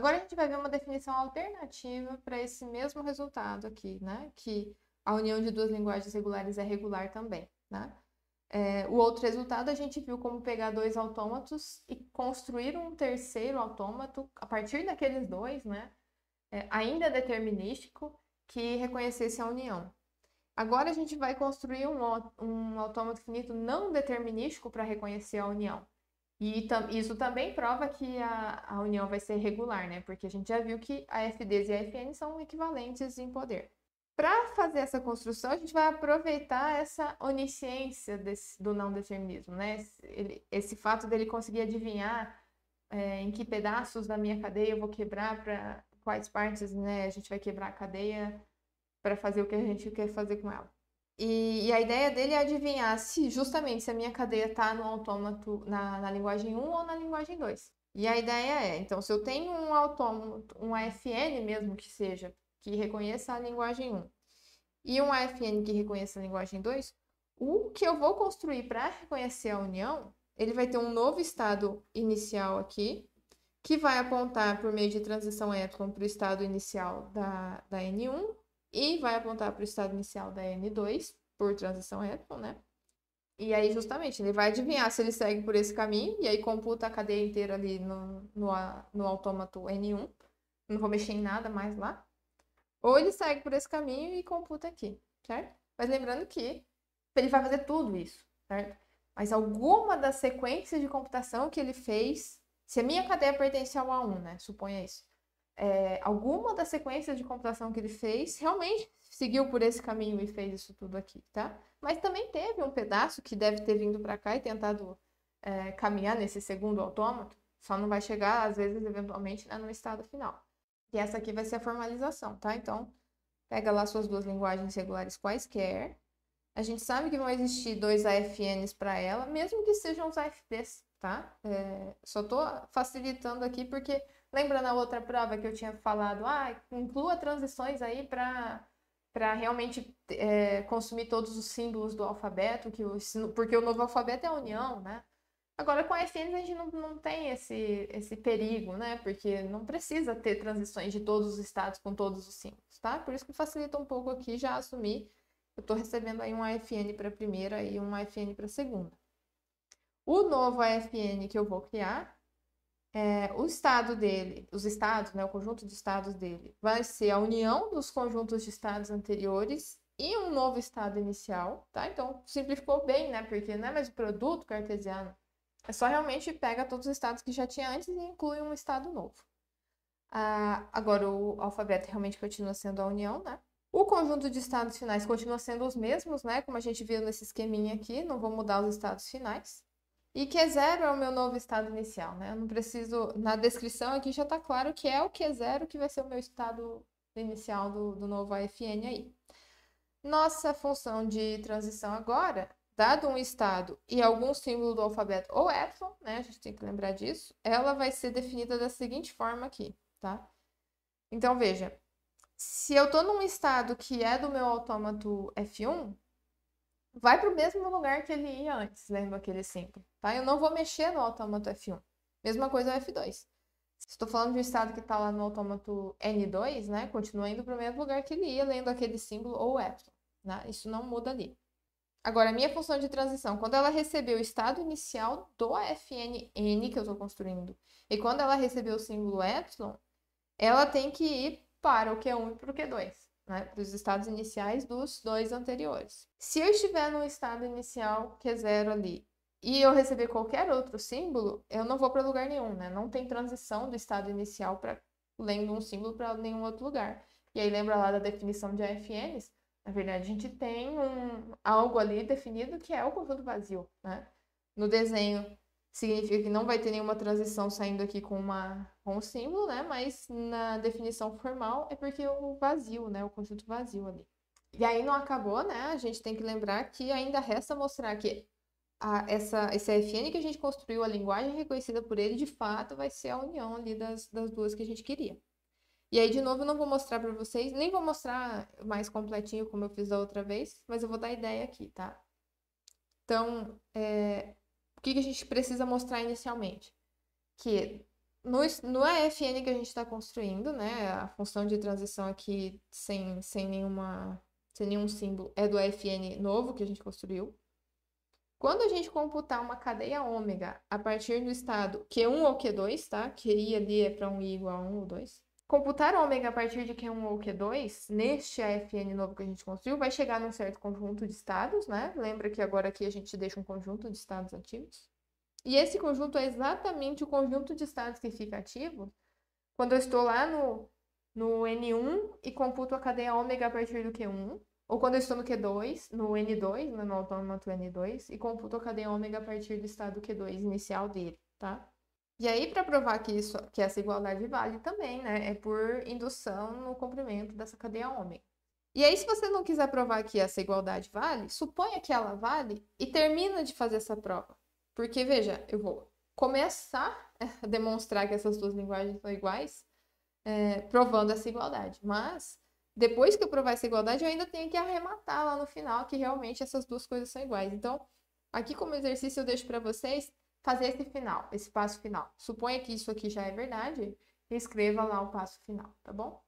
Agora a gente vai ver uma definição alternativa para esse mesmo resultado aqui, né? Que a união de duas linguagens regulares é regular também, né? É, o outro resultado a gente viu como pegar dois autômatos e construir um terceiro autômato a partir daqueles dois, né? É, ainda determinístico, que reconhecesse a união. Agora a gente vai construir um, um autômato finito não determinístico para reconhecer a união. E isso também prova que a, a união vai ser regular, né? Porque a gente já viu que a FDs e a FN são equivalentes em poder. Para fazer essa construção, a gente vai aproveitar essa onisciência desse, do não determinismo, né? Esse, ele, esse fato dele conseguir adivinhar é, em que pedaços da minha cadeia eu vou quebrar, para quais partes né, a gente vai quebrar a cadeia para fazer o que a gente quer fazer com ela. E, e, a ideia dele é adivinhar se justamente se a minha cadeia está no autômato na, na, linguagem 1 ou na linguagem 2. E a ideia é, então, se eu tenho um autômato, um AFN mesmo que seja, que reconheça a linguagem 1, e um AFN que reconheça a linguagem 2, o que eu vou construir para reconhecer a união, ele vai ter um novo estado inicial aqui, que vai apontar por meio de transição epsilon para o estado inicial da, da N1, e vai apontar para o estado inicial da N2 por transição reta, né? E aí, justamente, ele vai adivinhar se ele segue por esse caminho, e aí computa a cadeia inteira ali no, no, no autômato N1. Não vou mexer em nada mais lá. Ou ele segue por esse caminho e computa aqui, certo? Mas lembrando que ele vai fazer tudo isso, certo? Mas alguma das sequências de computação que ele fez, se a minha cadeia pertence ao A1, né? Suponha isso é, alguma das sequências de computação que ele fez realmente seguiu por esse caminho e fez isso tudo aqui, tá? Mas também teve um pedaço que deve ter vindo para cá e tentado é, caminhar nesse segundo autômato, só não vai chegar, às vezes, eventualmente, né, no estado final. E essa aqui vai ser a formalização, tá? Então, pega lá suas duas linguagens regulares quaisquer. A gente sabe que vão existir dois AFNs para ela, mesmo que sejam os AFPs tá? É, só tô facilitando aqui porque lembra na outra prova que eu tinha falado, ah, inclua transições aí para para realmente é, consumir todos os símbolos do alfabeto, que o, porque o novo alfabeto é a união, né? Agora com a a gente não, não tem esse, esse perigo, né? Porque não precisa ter transições de todos os estados com todos os símbolos, tá? Por isso que facilita um pouco aqui já assumir. Eu estou recebendo aí um AFN para a primeira e um AFN para a segunda. O novo AFN que eu vou criar, é, o estado dele, os estados, né, o conjunto de estados dele, vai ser a união dos conjuntos de estados anteriores e um novo estado inicial, tá? Então, simplificou bem, né? Porque não é mais o produto cartesiano, é só realmente pega todos os estados que já tinha antes e inclui um estado novo. Ah, agora, o alfabeto realmente continua sendo a união, né? O conjunto de estados finais continua sendo os mesmos, né? Como a gente viu nesse esqueminha aqui, não vou mudar os estados finais. E Q0 é o meu novo estado inicial, né? Eu não preciso. Na descrição aqui já está claro que é o Q0 que vai ser o meu estado inicial do, do novo AFN aí. Nossa função de transição agora, dado um estado e algum símbolo do alfabeto ou epsilon, né? A gente tem que lembrar disso, ela vai ser definida da seguinte forma aqui, tá? Então veja, se eu estou num estado que é do meu autômato F1, vai para o mesmo lugar que ele ia antes, lendo aquele símbolo, tá? Eu não vou mexer no autômato F1. Mesma coisa no F2. Estou falando de um estado que está lá no autômato N2, né, continua indo para o mesmo lugar que ele ia, lendo aquele símbolo ou epsilon, né? Isso não muda ali. Agora, a minha função de transição, quando ela recebeu o estado inicial do FNN que eu estou construindo, e quando ela recebeu o símbolo epsilon, ela tem que ir para o Q1 e para o Q2 né, para os estados iniciais dos dois anteriores. Se eu estiver no estado inicial, que é zero ali, e eu receber qualquer outro símbolo, eu não vou para lugar nenhum, né? Não tem transição do estado inicial para lendo um símbolo para nenhum outro lugar. E aí lembra lá da definição de AFNs? Na verdade, a gente tem um, algo ali definido que é o conjunto vazio, né? No desenho significa que não vai ter nenhuma transição saindo aqui com, uma, com um símbolo, né? Mas na definição formal é porque o vazio, né? O conjunto vazio ali. E aí não acabou, né? A gente tem que lembrar que ainda resta mostrar que a, essa, esse FN que a gente construiu, a linguagem reconhecida por ele, de fato vai ser a união ali das, das duas que a gente queria. E aí, de novo, eu não vou mostrar para vocês, nem vou mostrar mais completinho como eu fiz da outra vez, mas eu vou dar ideia aqui, tá? Então, é, o que, que a gente precisa mostrar inicialmente? Que no, no AFN que a gente está construindo, né, a função de transição aqui sem, sem, nenhuma, sem nenhum símbolo é do AFN novo que a gente construiu. Quando a gente computar uma cadeia ômega a partir do estado Q1 ou Q2, tá? QI ali é para um I igual a 1 ou 2. Computar ômega a partir de Q1 ou Q2, neste AFN novo que a gente construiu, vai chegar num certo conjunto de estados, né? Lembra que agora aqui a gente deixa um conjunto de estados ativos. E esse conjunto é exatamente o conjunto de estados que fica ativo quando eu estou lá no, no N1 e computo a cadeia ômega a partir do Q1, ou quando eu estou no Q2, no N2, né? no autômato N2, e computo a cadeia ômega a partir do estado Q2 inicial dele, tá? E aí, para provar que, isso, que essa igualdade vale também, né? É por indução no comprimento dessa cadeia homem. E aí, se você não quiser provar que essa igualdade vale, suponha que ela vale e termina de fazer essa prova. Porque, veja, eu vou começar a demonstrar que essas duas linguagens são iguais, é, provando essa igualdade. Mas, depois que eu provar essa igualdade, eu ainda tenho que arrematar lá no final que realmente essas duas coisas são iguais. Então, aqui como exercício eu deixo para vocês fazer esse final, esse passo final. Suponha que isso aqui já é verdade, escreva lá o passo final, tá bom?